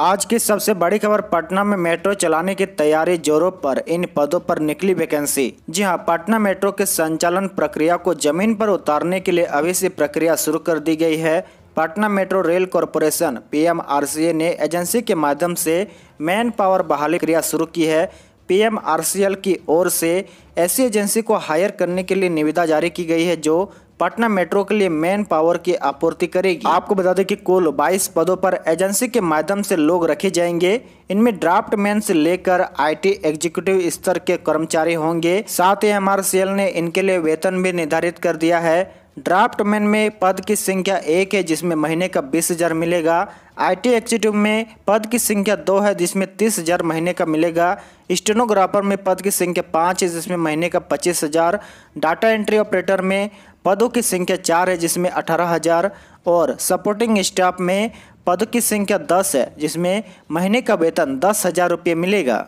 आज की सबसे बड़ी खबर पटना में मेट्रो चलाने की तैयारी जोरों पर इन पदों पर निकली वैकेंसी जी हां पटना मेट्रो के संचालन प्रक्रिया को जमीन पर उतारने के लिए अभी से प्रक्रिया शुरू कर दी गई है Patna metro rail corporation PMRCA ने एजेंसी के माध्यम से मैन पावर बहाली क्रिया शुरू की है पीएमआरसीएल की ओर से ऐसी एजेंसी को हायर करने के लिए निविदा जारी की गई है जो पटना मेट्रो के लिए मैन पावर की आपूर्ति करेगी आपको बता दें कि कुल 22 पदों पर एजेंसी के माध्यम से लोग रखे जाएंगे इनमें ड्राफ्ट मैन से लेकर आईटी एग्जीक्यूटिव स्तर के कर्मचारी होंगे साथ ही एमआरसीएल ने इनके लिए वेतन भी निर्धारित कर दिया है ड्राफ्ट मैन में पद की संख्या एक है जिसमें महीने का बीस हजार मिलेगा आईटी एग्जीक्यूटिव में पद की संख्या दो है जिसमें तीस हजार महीने का मिलेगा स्टेनोग्राफर में पद की संख्या पाँच है जिसमें महीने का पच्चीस हजार डाटा एंट्री ऑपरेटर में पदों की संख्या चार है जिसमें अठारह हज़ार और सपोर्टिंग स्टाफ में पदों की संख्या दस है जिसमें महीने का वेतन दस हज़ार रुपये मिलेगा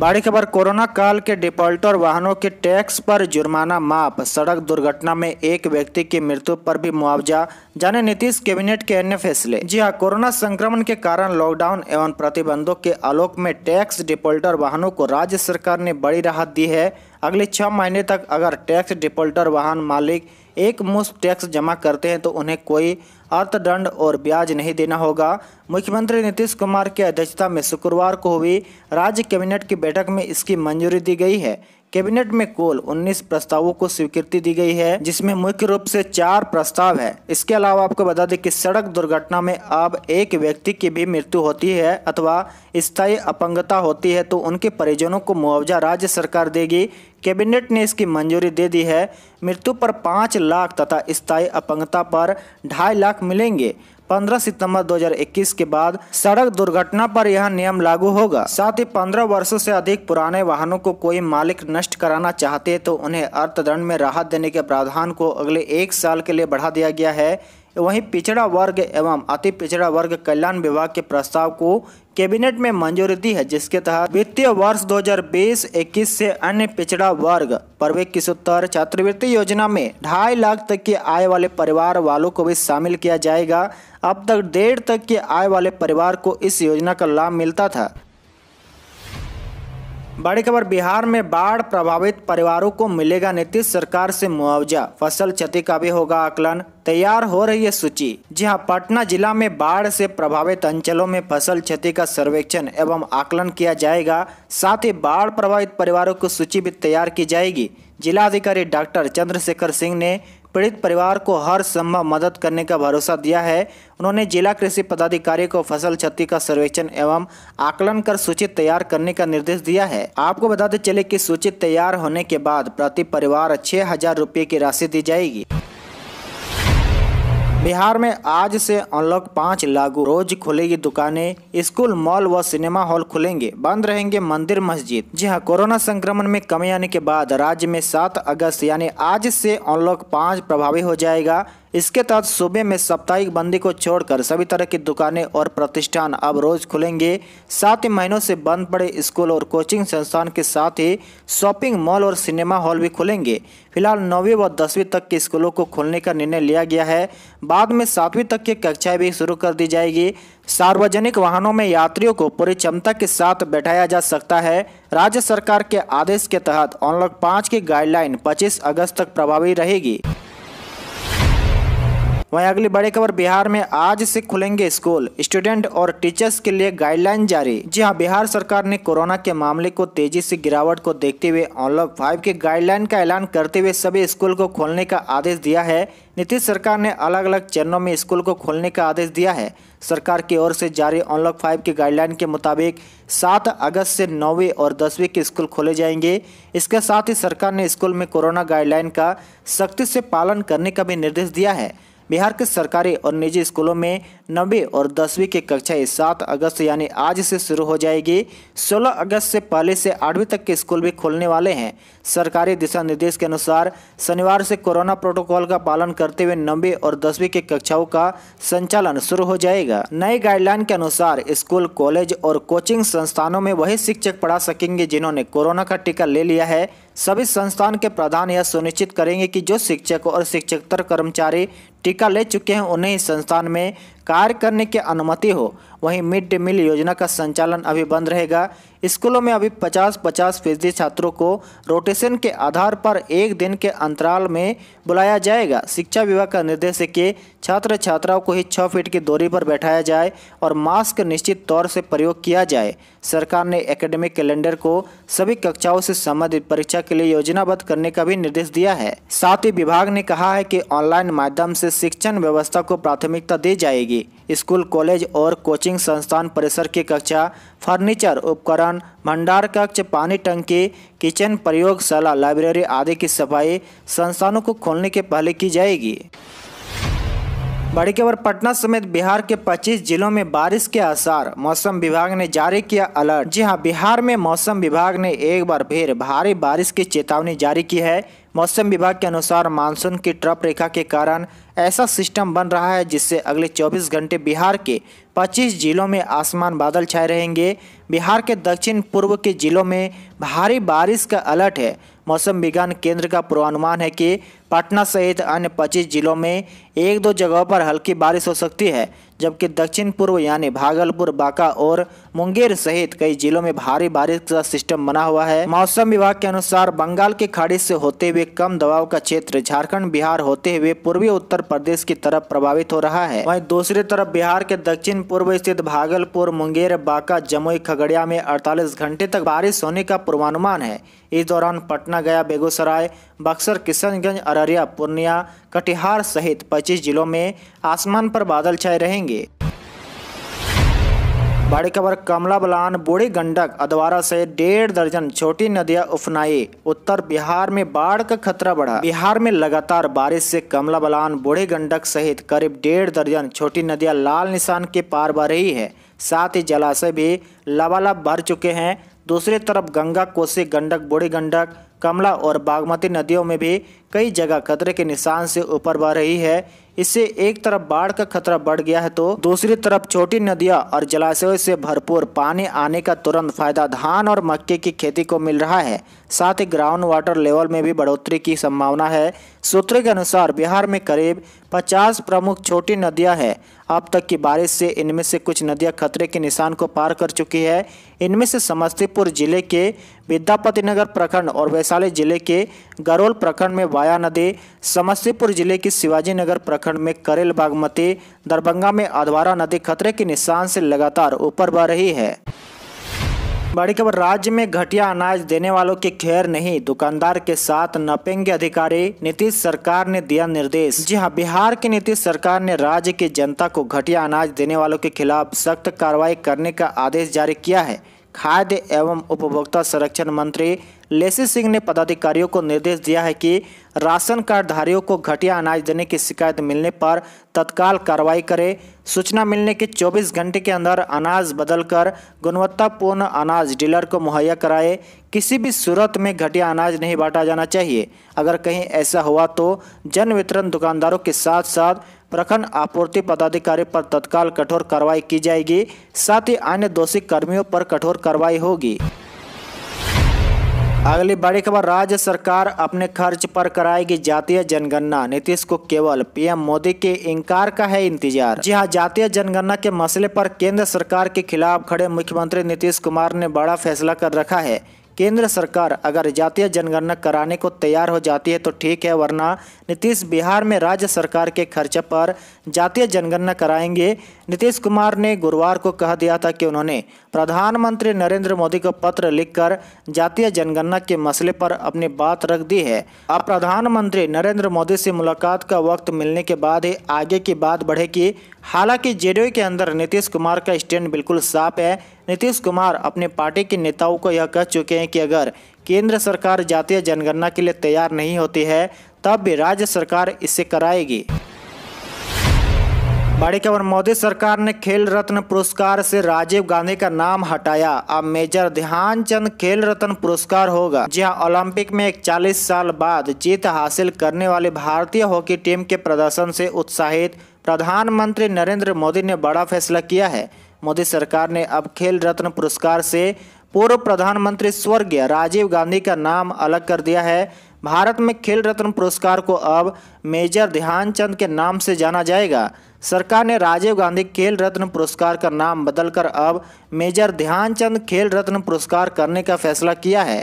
बड़ी खबर कोरोना काल के डिफॉल्टर वाहनों के टैक्स पर जुर्माना माफ सड़क दुर्घटना में एक व्यक्ति की मृत्यु पर भी मुआवजा जाने नीतीश कैबिनेट के अन्य फैसले जी हां कोरोना संक्रमण के कारण लॉकडाउन एवं प्रतिबंधों के आलोक में टैक्स डिफॉल्टर वाहनों को राज्य सरकार ने बड़ी राहत दी है अगले छः महीने तक अगर टैक्स डिफॉल्टर वाहन मालिक एक मुश्त टैक्स जमा करते हैं तो उन्हें कोई अर्थदंड और ब्याज नहीं देना होगा मुख्यमंत्री नीतीश कुमार की अध्यक्षता में शुक्रवार को हुई राज्य कैबिनेट की बैठक में इसकी मंजूरी दी गई है कैबिनेट में कुल 19 प्रस्तावों को स्वीकृति दी गई है जिसमें मुख्य रूप से चार प्रस्ताव है इसके अलावा आपको बता दें कि सड़क दुर्घटना में अब एक व्यक्ति की भी मृत्यु होती है अथवा स्थायी अपंगता होती है तो उनके परिजनों को मुआवजा राज्य सरकार देगी कैबिनेट ने इसकी मंजूरी दे दी है मृत्यु पर पाँच लाख तथा स्थायी अपंगता पर ढाई लाख मिलेंगे 15 सितंबर 2021 के बाद सड़क दुर्घटना पर यह नियम लागू होगा साथ ही 15 वर्षों से अधिक पुराने वाहनों को कोई मालिक नष्ट कराना चाहते तो उन्हें अर्थदंड में राहत देने के प्रावधान को अगले एक साल के लिए बढ़ा दिया गया है तो वहीं पिछड़ा वर्ग एवं अति पिछड़ा वर्ग कल्याण विभाग के प्रस्ताव को कैबिनेट में मंजूरी दी है जिसके तहत वित्तीय वर्ष 2020-21 से अन्य पिछड़ा वर्ग प्रवेश की छात्रवृत्ति योजना में ढाई लाख तक की आय वाले परिवार वालों को भी शामिल किया जाएगा अब तक डेढ़ तक की आय वाले परिवार को इस योजना का लाभ मिलता था बड़ी खबर बिहार में बाढ़ प्रभावित परिवारों को मिलेगा नीतीश सरकार से मुआवजा फसल क्षति का भी होगा आकलन तैयार हो रही है सूची जी हाँ पटना जिला में बाढ़ से प्रभावित अंचलों में फसल क्षति का सर्वेक्षण एवं आकलन किया जाएगा साथ ही बाढ़ प्रभावित परिवारों की सूची भी तैयार की जाएगी जिलाधिकारी डॉक्टर चंद्रशेखर सिंह ने पीड़ित परिवार को हर संभव मदद करने का भरोसा दिया है उन्होंने जिला कृषि पदाधिकारी को फसल क्षति का सर्वेक्षण एवं आकलन कर सूची तैयार करने का निर्देश दिया है आपको बताते चले कि सूची तैयार होने के बाद प्रति परिवार छह हजार रूपए की राशि दी जाएगी बिहार में आज से अनलॉक पाँच लागू रोज खुलेगी दुकानें स्कूल मॉल व सिनेमा हॉल खुलेंगे बंद रहेंगे मंदिर मस्जिद जी हाँ कोरोना संक्रमण में कमी आने के बाद राज्य में सात अगस्त यानी आज से अनलॉक पाँच प्रभावी हो जाएगा इसके तहत सूबे में साप्ताहिक बंदी को छोड़कर सभी तरह की दुकानें और प्रतिष्ठान अब रोज खुलेंगे साथ ही महीनों से बंद पड़े स्कूल और कोचिंग संस्थान के साथ ही शॉपिंग मॉल और सिनेमा हॉल भी खुलेंगे फिलहाल नौवीं व दसवीं तक के स्कूलों को खोलने का निर्णय लिया गया है बाद में सातवीं तक की कक्षाएं भी शुरू कर दी जाएगी सार्वजनिक वाहनों में यात्रियों को पूरी क्षमता के साथ बैठाया जा सकता है राज्य सरकार के आदेश के तहत अनलॉक पाँच की गाइडलाइन पच्चीस अगस्त तक प्रभावी रहेगी वहीं अगली बड़ी खबर बिहार में आज से खुलेंगे स्कूल स्टूडेंट और टीचर्स के लिए गाइडलाइन जारी जी हाँ बिहार सरकार ने कोरोना के मामले को तेजी से गिरावट को देखते हुए ऑनलाइन फाइव के गाइडलाइन का ऐलान करते हुए सभी स्कूल को खोलने का आदेश दिया है नीतीश सरकार ने अलग अलग चरणों में स्कूल को खोलने का आदेश दिया है सरकार की ओर से जारी ऑनलॉक फाइव के गाइडलाइन के मुताबिक सात अगस्त से नौवीं और दसवीं के स्कूल खोले जाएंगे इसके साथ ही सरकार ने स्कूल में कोरोना गाइडलाइन का सख्ती से पालन करने का भी निर्देश दिया है बिहार के सरकारी और निजी स्कूलों में नब्बे और दसवीं की कक्षाएं सात अगस्त यानी आज से शुरू हो जाएगी सोलह अगस्त से पहले से आठवीं तक के स्कूल भी खोलने वाले हैं सरकारी दिशा निर्देश के अनुसार शनिवार से कोरोना प्रोटोकॉल का पालन करते हुए नब्बे और दसवीं की कक्षाओं का संचालन शुरू हो जाएगा नए गाइडलाइन के अनुसार स्कूल कॉलेज और कोचिंग संस्थानों में वही शिक्षक पढ़ा सकेंगे जिन्होंने कोरोना का टीका ले लिया है सभी संस्थान के प्रधान यह सुनिश्चित करेंगे कि जो शिक्षक और शिक्षकतर कर्मचारी टीका ले चुके हैं उन्हें संस्थान में कार्य करने की अनुमति हो वहीं मिड डे मील योजना का संचालन अभी बंद रहेगा स्कूलों में अभी 50-50 फीसदी छात्रों को रोटेशन के आधार पर एक दिन के अंतराल में बुलाया जाएगा शिक्षा विभाग का निर्देश है कि छात्र छात्राओं को ही छः फीट की दूरी पर बैठाया जाए और मास्क निश्चित तौर से प्रयोग किया जाए सरकार ने एकेडमिक कैलेंडर को सभी कक्षाओं से संबंधित परीक्षा के लिए योजनाबद्ध करने का भी निर्देश दिया है साथ ही विभाग ने कहा है कि ऑनलाइन माध्यम से शिक्षण व्यवस्था को प्राथमिकता दी जाएगी लिए स्कूल कॉलेज और कोचिंग संस्थान परिसर की कक्षा फर्नीचर उपकरण भंडार कक्ष पानी टंकी किचन प्रयोगशाला लाइब्रेरी आदि की सफाई संस्थानों को खोलने के पहले की जाएगी बड़ी खबर पटना समेत बिहार के 25 जिलों में बारिश के आसार मौसम विभाग ने जारी किया अलर्ट जी हां बिहार में मौसम विभाग ने एक बार फिर भारी बारिश की चेतावनी जारी की है मौसम विभाग के अनुसार मानसून की ट्रप रेखा के कारण ऐसा सिस्टम बन रहा है जिससे अगले 24 घंटे बिहार के 25 जिलों में आसमान बादल छाए रहेंगे बिहार के दक्षिण पूर्व के जिलों में भारी बारिश का अलर्ट है मौसम विज्ञान केंद्र का पूर्वानुमान है कि पटना सहित अन्य 25 जिलों में एक दो जगहों पर हल्की बारिश हो सकती है जबकि दक्षिण पूर्व यानी भागलपुर बांका और मुंगेर सहित कई जिलों में भारी बारिश का सिस्टम बना हुआ है मौसम विभाग के अनुसार बंगाल की खाड़ी से होते हुए कम दबाव का क्षेत्र झारखंड बिहार होते हुए पूर्वी उत्तर प्रदेश की तरफ प्रभावित हो रहा है वहीं दूसरी तरफ बिहार के दक्षिण पूर्व स्थित भागलपुर मुंगेर बांका जमुई खगड़िया में अड़तालीस घंटे तक बारिश होने का पूर्वानुमान है इस दौरान पटना माना गया बेगूसराय बक्सर किशनगंज अररिया पूर्णिया कटिहार सहित 25 जिलों में आसमान पर बादल छाए रहेंगे बड़ी खबर कमला बलान बूढ़ी गंडक अदवारा से डेढ़ दर्जन छोटी नदियां उफनाई उत्तर बिहार में बाढ़ का खतरा बढ़ा बिहार में लगातार बारिश से कमला बलान बूढ़ी गंडक सहित करीब डेढ़ दर्जन छोटी नदियां लाल निशान के पार बह रही है साथ ही जलाशय भी लबालब भर चुके हैं दूसरी तरफ गंगा कोसी गंडक बूढ़ी गंडक कमला और बागमती नदियों में भी कई जगह खतरे के निशान से ऊपर बह रही है इससे एक तरफ बाढ़ का खतरा बढ़ गया है तो दूसरी तरफ छोटी नदियां और जलाशयों से भरपूर पानी आने का तुरंत फायदा धान और मक्के की खेती को मिल रहा है साथ ही ग्राउंड वाटर लेवल में भी बढ़ोतरी की संभावना है सूत्रों के अनुसार बिहार में करीब 50 प्रमुख छोटी नदियां हैं अब तक की बारिश से इनमें से कुछ नदियां खतरे के निशान को पार कर चुकी है इनमें से समस्तीपुर जिले के विद्यापति नगर प्रखंड और वैशाली जिले के गरोल प्रखंड में वाया नदी समस्तीपुर जिले के शिवाजी नगर प्रखंड में करेल बागमती दरभंगा में अधवारा नदी खतरे के निशान से लगातार ऊपर बह रही है बड़ी खबर राज्य में घटिया अनाज देने वालों के खैर नहीं दुकानदार के साथ नपेंगे अधिकारी नीतीश सरकार ने दिया निर्देश जी हाँ बिहार की नीतीश सरकार ने राज्य की जनता को घटिया अनाज देने वालों के खिलाफ सख्त कार्रवाई करने का आदेश जारी किया है खाद्य एवं उपभोक्ता संरक्षण मंत्री लेसी सिंह ने पदाधिकारियों को निर्देश दिया है कि राशन कार्डधारियों को घटिया अनाज देने की शिकायत मिलने पर तत्काल कार्रवाई करें सूचना मिलने के 24 घंटे के अंदर अनाज बदलकर गुणवत्तापूर्ण अनाज डीलर को मुहैया कराए किसी भी सूरत में घटिया अनाज नहीं बांटा जाना चाहिए अगर कहीं ऐसा हुआ तो जन वितरण दुकानदारों के साथ साथ प्रखंड आपूर्ति पदाधिकारी पर तत्काल कठोर कार्रवाई की जाएगी साथ ही अन्य दोषी कर्मियों पर कठोर कार्रवाई होगी अगली बड़ी खबर राज्य सरकार अपने खर्च पर कराएगी जातीय जनगणना नीतीश को केवल पीएम मोदी के इंकार का है इंतजार जी हाँ जातीय जनगणना के मसले पर केंद्र सरकार के खिलाफ खड़े मुख्यमंत्री नीतीश कुमार ने बड़ा फैसला कर रखा है केंद्र सरकार अगर जातीय जनगणना कराने को तैयार हो जाती है तो ठीक है वरना नीतीश बिहार में राज्य सरकार के खर्चे पर जातीय जनगणना कराएंगे नीतीश कुमार ने गुरुवार को कह दिया था कि उन्होंने प्रधानमंत्री नरेंद्र मोदी को पत्र लिखकर जातीय जनगणना के मसले पर अपनी बात रख दी है अब प्रधानमंत्री नरेंद्र मोदी से मुलाकात का वक्त मिलने के बाद ही आगे की बात बढ़ेगी हालांकि जेडीयू के अंदर नीतीश कुमार का स्टैंड बिल्कुल साफ है नीतीश कुमार अपने पार्टी के नेताओं को यह कह चुके हैं कि अगर केंद्र सरकार जातीय जनगणना के लिए तैयार नहीं होती है तब भी राज्य सरकार इससे कराएगी बड़ी खबर मोदी सरकार ने खेल रत्न पुरस्कार से राजीव गांधी का नाम हटाया अब मेजर ध्यानचंद खेल रत्न पुरस्कार होगा जहां ओलंपिक में 41 साल बाद जीत हासिल करने वाली भारतीय हॉकी टीम के प्रदर्शन से उत्साहित प्रधानमंत्री नरेंद्र मोदी ने बड़ा फैसला किया है मोदी सरकार ने अब खेल रत्न पुरस्कार से पूर्व प्रधानमंत्री स्वर्गीय राजीव गांधी का नाम अलग कर दिया है भारत में खेल रत्न पुरस्कार को अब मेजर ध्यानचंद के नाम से जाना जाएगा सरकार ने राजीव गांधी खेल रत्न पुरस्कार का नाम बदलकर अब मेजर ध्यानचंद खेल रत्न पुरस्कार करने का फैसला किया है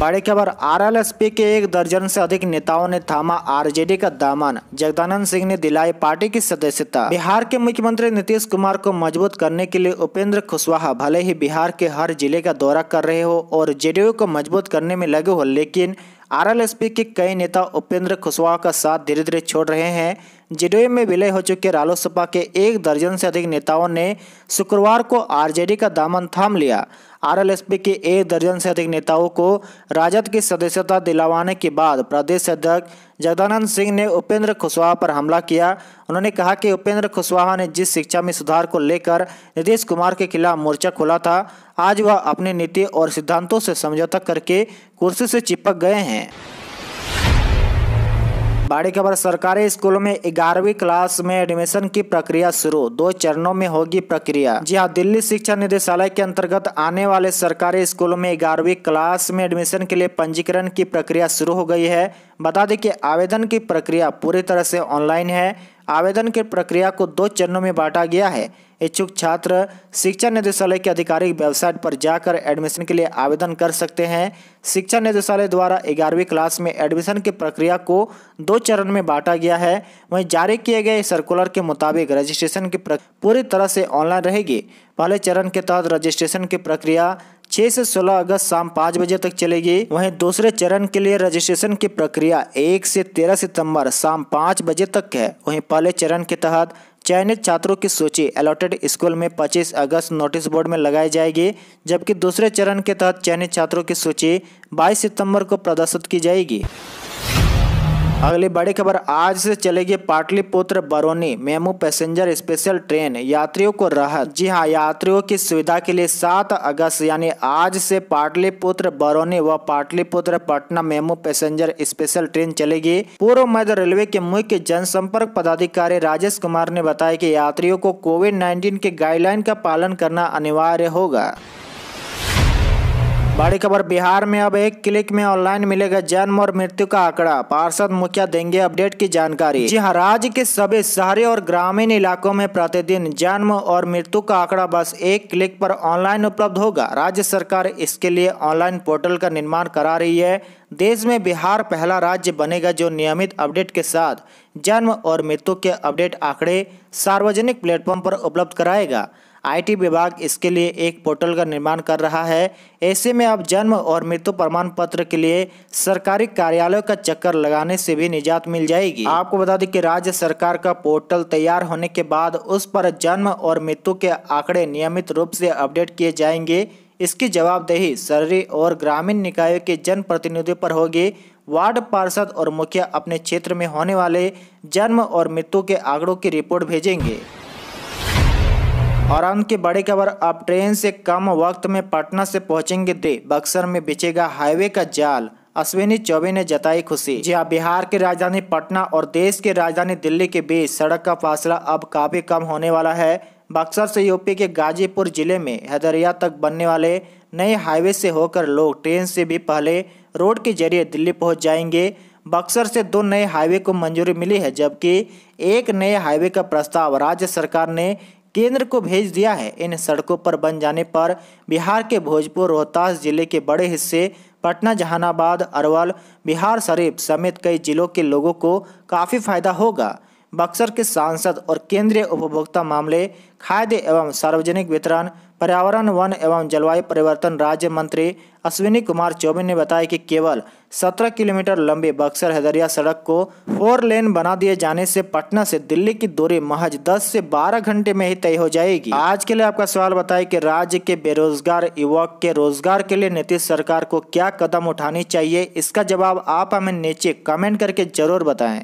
बड़ी खबर आरएलएसपी के एक दर्जन से अधिक नेताओं ने थामा आरजेडी का दामन जगदानंद सिंह ने दिलाई पार्टी की सदस्यता बिहार के मुख्यमंत्री नीतीश कुमार को मजबूत करने के लिए उपेंद्र कुशवाहा भले ही बिहार के हर जिले का दौरा कर रहे हो और जेडीयू को मजबूत करने में लगे हो लेकिन आरएलएसपी के कई नेता उपेंद्र कुशवाहा का साथ धीरे धीरे छोड़ रहे हैं जेडीयू में विलय हो चुके रालोसपा के एक दर्जन से अधिक नेताओं ने शुक्रवार को आरजेडी का दामन थाम लिया आरएलएसपी के एक दर्जन से अधिक नेताओं को राजद की सदस्यता दिलवाने के बाद प्रदेश अध्यक्ष जगदानंद सिंह ने उपेंद्र कुशवाहा पर हमला किया उन्होंने कहा कि उपेंद्र कुशवाहा ने जिस शिक्षा में सुधार को लेकर नीतीश कुमार के खिलाफ मोर्चा खोला था आज वह अपनी नीति और सिद्धांतों से समझौता करके कुर्सी से चिपक गए हैं बड़ी खबर सरकारी स्कूलों में ग्यारहवीं क्लास में एडमिशन की प्रक्रिया शुरू दो चरणों में होगी प्रक्रिया जी हाँ दिल्ली शिक्षा निदेशालय के अंतर्गत आने वाले सरकारी स्कूलों में ग्यारहवीं क्लास में एडमिशन के लिए पंजीकरण की प्रक्रिया शुरू हो गई है बता दें कि आवेदन की प्रक्रिया पूरी तरह से ऑनलाइन है आवेदन की प्रक्रिया को दो चरणों में बांटा गया है इच्छुक छात्र शिक्षा निदेशालय के आधिकारिक वेबसाइट पर जाकर एडमिशन के लिए आवेदन कर सकते हैं शिक्षा निदेशालय द्वारा ग्यारहवीं क्लास में एडमिशन की प्रक्रिया को दो चरण में बांटा गया है वहीं जारी किए गए सर्कुलर के मुताबिक रजिस्ट्रेशन की पूरी तरह से ऑनलाइन रहेगी पहले चरण के तहत रजिस्ट्रेशन की प्रक्रिया 6 से 16 अगस्त शाम 5 बजे तक चलेगी वहीं दूसरे चरण के लिए रजिस्ट्रेशन की प्रक्रिया 1 से 13 सितंबर शाम 5 बजे तक है वहीं पहले चरण के तहत चयनित छात्रों की सूची अलॉटेड स्कूल में 25 अगस्त नोटिस बोर्ड में लगाई जाएगी जबकि दूसरे चरण के तहत चयनित छात्रों की सूची 22 सितंबर को प्रदर्शित की जाएगी अगली बड़ी खबर आज से चलेगी Pataliputra Barauni MEMU passenger special train यात्रियों को राहत जी हां यात्रियों की सुविधा के लिए 7 अगस्त यानी आज से पाटलिपुत्र बरौनी व Pataliputra Patna MEMU passenger special train चलेगी पूर्व मध्य रेलवे के मुख्य जनसंपर्क पदाधिकारी राजेश कुमार ने बताया कि यात्रियों को कोविड नाइन्टीन के गाइडलाइन का पालन करना अनिवार्य होगा बड़ी खबर बिहार में अब एक क्लिक में ऑनलाइन मिलेगा जन्म और मृत्यु का आंकड़ा पार्षद मुखिया देंगे अपडेट की जानकारी जी हाँ राज्य के सभी शहरी और ग्रामीण इलाकों में प्रतिदिन जन्म और मृत्यु का आंकड़ा बस एक क्लिक पर ऑनलाइन उपलब्ध होगा राज्य सरकार इसके लिए ऑनलाइन पोर्टल का निर्माण करा रही है देश में बिहार पहला राज्य बनेगा जो नियमित अपडेट के साथ जन्म और मृत्यु के अपडेट आंकड़े सार्वजनिक प्लेटफॉर्म पर उपलब्ध कराएगा आईटी विभाग इसके लिए एक पोर्टल का निर्माण कर रहा है ऐसे में अब जन्म और मृत्यु प्रमाण पत्र के लिए सरकारी कार्यालय का चक्कर लगाने से भी निजात मिल जाएगी आपको बता दें कि राज्य सरकार का पोर्टल तैयार होने के बाद उस पर जन्म और मृत्यु के आंकड़े नियमित रूप से अपडेट किए जाएंगे इसकी जवाबदेही शहरी और ग्रामीण निकायों के जनप्रतिनिधियों पर होगी वार्ड पार्षद और मुखिया अपने क्षेत्र में होने वाले जन्म और मृत्यु के आंकड़ों की रिपोर्ट भेजेंगे और अंत की बड़ी खबर अब ट्रेन से कम वक्त में पटना से पहुंचेंगे दे बक्सर में बिछेगा हाईवे का जाल अश्विनी चौबे ने जताई खुशी जी हाँ बिहार की राजधानी पटना और देश की राजधानी दिल्ली के बीच सड़क का फासला अब काफी कम होने वाला है बक्सर से यूपी के गाजीपुर जिले में हैदरिया तक बनने वाले नए हाईवे से होकर लोग ट्रेन से भी पहले रोड के जरिए दिल्ली पहुंच जाएंगे बक्सर से दो नए हाईवे को मंजूरी मिली है जबकि एक नए हाईवे का प्रस्ताव राज्य सरकार ने केंद्र को भेज दिया है इन सड़कों पर बन जाने पर बिहार के भोजपुर रोहतास जिले के बड़े हिस्से पटना जहानाबाद अरवल बिहार शरीफ समेत कई जिलों के लोगों को काफ़ी फायदा होगा बक्सर के सांसद और केंद्रीय उपभोक्ता मामले खाद्य एवं सार्वजनिक वितरण पर्यावरण वन एवं जलवायु परिवर्तन राज्य मंत्री अश्विनी कुमार चौबे ने बताया कि केवल 17 किलोमीटर लंबी बक्सर हैदरिया सड़क को फोर लेन बना दिए जाने से पटना से दिल्ली की दूरी महज 10 से 12 घंटे में ही तय हो जाएगी आज के लिए आपका सवाल बताए कि राज्य के बेरोजगार युवक के रोजगार के लिए नीतीश सरकार को क्या कदम उठानी चाहिए इसका जवाब आप हमें नीचे कमेंट करके जरूर बताएं